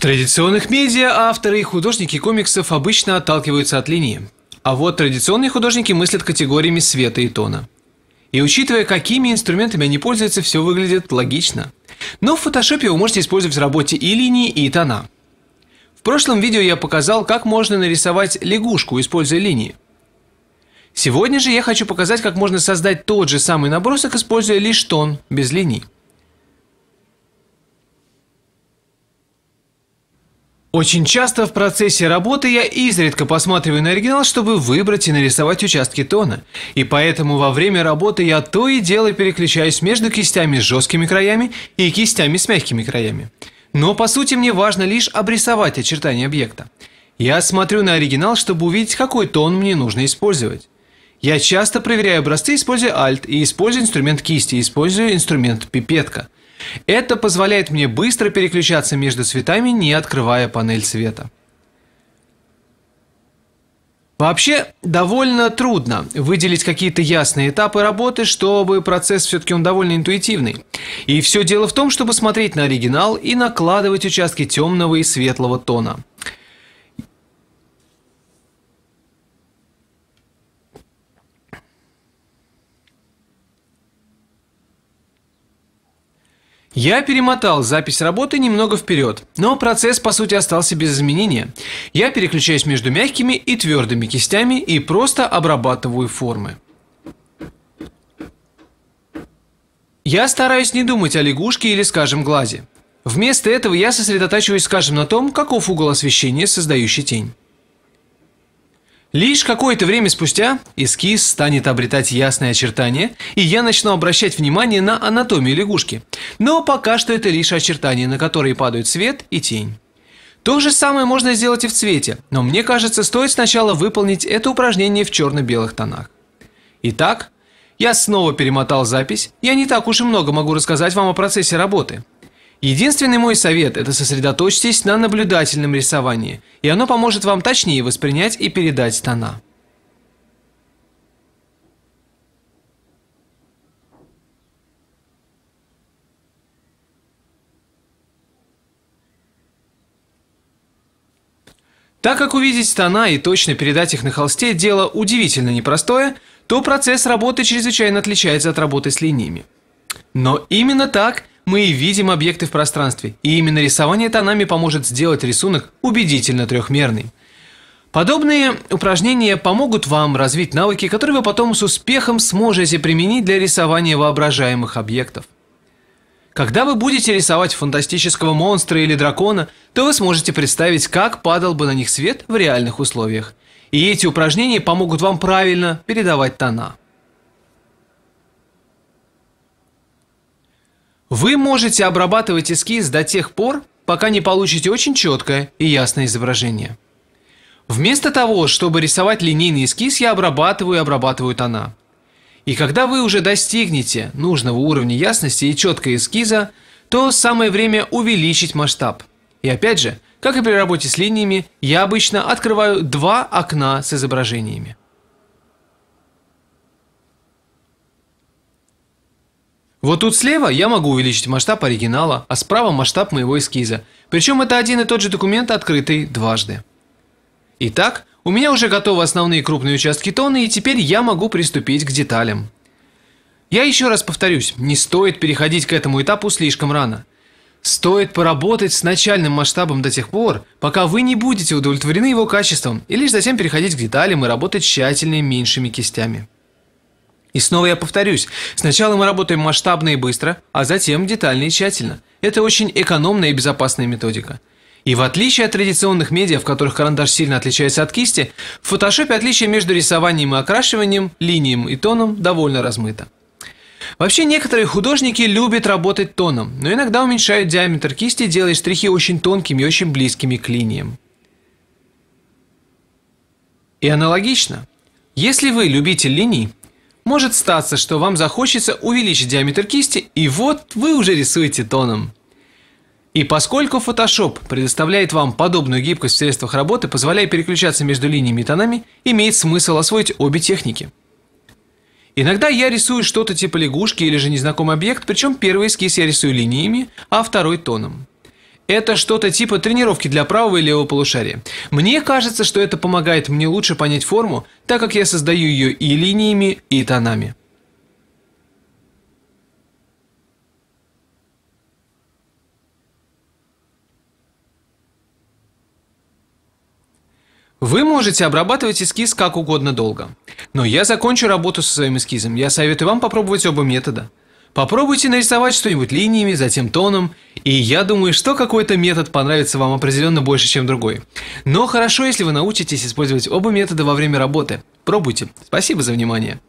традиционных медиа авторы и художники комиксов обычно отталкиваются от линии. А вот традиционные художники мыслят категориями света и тона. И учитывая, какими инструментами они пользуются, все выглядит логично. Но в фотошопе вы можете использовать в работе и линии, и тона. В прошлом видео я показал, как можно нарисовать лягушку, используя линии. Сегодня же я хочу показать, как можно создать тот же самый набросок, используя лишь тон, без линий. Очень часто в процессе работы я изредка посматриваю на оригинал, чтобы выбрать и нарисовать участки тона. И поэтому во время работы я то и дело переключаюсь между кистями с жесткими краями и кистями с мягкими краями. Но по сути мне важно лишь обрисовать очертания объекта. Я смотрю на оригинал, чтобы увидеть, какой тон мне нужно использовать. Я часто проверяю образцы, используя Alt, и использую инструмент кисти, использую инструмент пипетка – это позволяет мне быстро переключаться между цветами, не открывая панель цвета. Вообще, довольно трудно выделить какие-то ясные этапы работы, чтобы процесс все-таки он довольно интуитивный. И все дело в том, чтобы смотреть на оригинал и накладывать участки темного и светлого тона. Я перемотал запись работы немного вперед, но процесс по сути остался без изменения. Я переключаюсь между мягкими и твердыми кистями и просто обрабатываю формы. Я стараюсь не думать о лягушке или, скажем, глазе. Вместо этого я сосредотачиваюсь, скажем, на том, каков угол освещения, создающий тень. Лишь какое-то время спустя эскиз станет обретать ясные очертания, и я начну обращать внимание на анатомию лягушки – но пока что это лишь очертания, на которые падают свет и тень. То же самое можно сделать и в цвете, но мне кажется, стоит сначала выполнить это упражнение в черно-белых тонах. Итак, я снова перемотал запись, я не так уж и много могу рассказать вам о процессе работы. Единственный мой совет – это сосредоточьтесь на наблюдательном рисовании, и оно поможет вам точнее воспринять и передать тона. Так как увидеть тона и точно передать их на холсте – дело удивительно непростое, то процесс работы чрезвычайно отличается от работы с линиями. Но именно так мы и видим объекты в пространстве, и именно рисование тонами поможет сделать рисунок убедительно трехмерный. Подобные упражнения помогут вам развить навыки, которые вы потом с успехом сможете применить для рисования воображаемых объектов. Когда вы будете рисовать фантастического монстра или дракона, то вы сможете представить, как падал бы на них свет в реальных условиях. И эти упражнения помогут вам правильно передавать тона. Вы можете обрабатывать эскиз до тех пор, пока не получите очень четкое и ясное изображение. Вместо того, чтобы рисовать линейный эскиз, я обрабатываю и обрабатываю тона. И когда вы уже достигнете нужного уровня ясности и четкого эскиза, то самое время увеличить масштаб. И опять же, как и при работе с линиями, я обычно открываю два окна с изображениями. Вот тут слева я могу увеличить масштаб оригинала, а справа масштаб моего эскиза. Причем это один и тот же документ, открытый дважды. Итак, у меня уже готовы основные крупные участки тона, и теперь я могу приступить к деталям. Я еще раз повторюсь, не стоит переходить к этому этапу слишком рано. Стоит поработать с начальным масштабом до тех пор, пока вы не будете удовлетворены его качеством, и лишь затем переходить к деталям и работать тщательнее меньшими кистями. И снова я повторюсь, сначала мы работаем масштабно и быстро, а затем детально и тщательно. Это очень экономная и безопасная методика. И в отличие от традиционных медиа, в которых карандаш сильно отличается от кисти, в фотошопе отличие между рисованием и окрашиванием, линиям и тоном довольно размыто. Вообще некоторые художники любят работать тоном, но иногда уменьшают диаметр кисти, делая штрихи очень тонкими и очень близкими к линиям. И аналогично, если вы любитель линий, может статься, что вам захочется увеличить диаметр кисти, и вот вы уже рисуете тоном. И поскольку Photoshop предоставляет вам подобную гибкость в средствах работы, позволяя переключаться между линиями и тонами, имеет смысл освоить обе техники. Иногда я рисую что-то типа лягушки или же незнакомый объект, причем первый эскиз я рисую линиями, а второй тоном. Это что-то типа тренировки для правого и левого полушария. Мне кажется, что это помогает мне лучше понять форму, так как я создаю ее и линиями, и тонами. Вы можете обрабатывать эскиз как угодно долго. Но я закончу работу со своим эскизом. Я советую вам попробовать оба метода. Попробуйте нарисовать что-нибудь линиями, затем тоном, и я думаю, что какой-то метод понравится вам определенно больше, чем другой. Но хорошо, если вы научитесь использовать оба метода во время работы. Пробуйте. Спасибо за внимание.